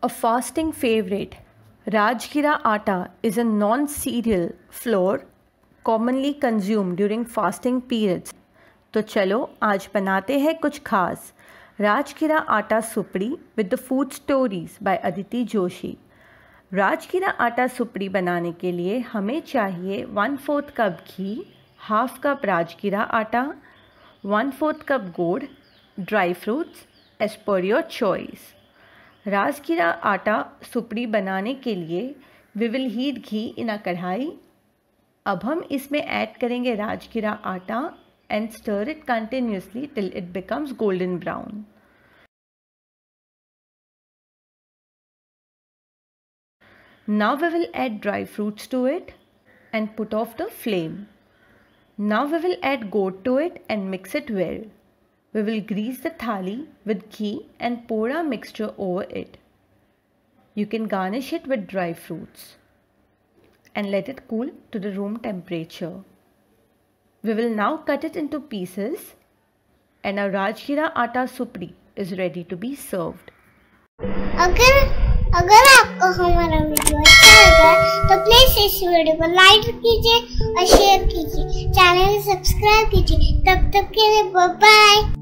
A fasting favorite, Rajgira atta is a non-cereal flour commonly consumed during fasting periods. तो चलो आज बनाते हैं कुछ खास राजगिरा आटा सुपड़ी with the food stories by Aditi Joshi rajgira आटा सुपड़ी बनाने के लिए हमें चाहिए one fourth cup ghee half cup rajgira आटा वन फोर्थ कप गुड़ dry fruits as per your choice rajgira आटा सुपड़ी बनाने के लिए we will heat ghee in a kadhai अब हम इसमें ऐड करेंगे राजगिरा आटा and stir it continuously till it becomes golden brown now we will add dry fruits to it and put off the flame now we will add gud to it and mix it well We will grease the thali with ghee and pour our mixture over it. You can garnish it with dry fruits and let it cool to the room temperature. We will now cut it into pieces and our Rajgira Atta Supri is ready to be served. अगर अगर आपको हमारा video अच्छा लगा तो please इस video को like कीजिए और शेयर कीजिए चैनल सब्सक्राइब कीजिए तब तक के लिए बाय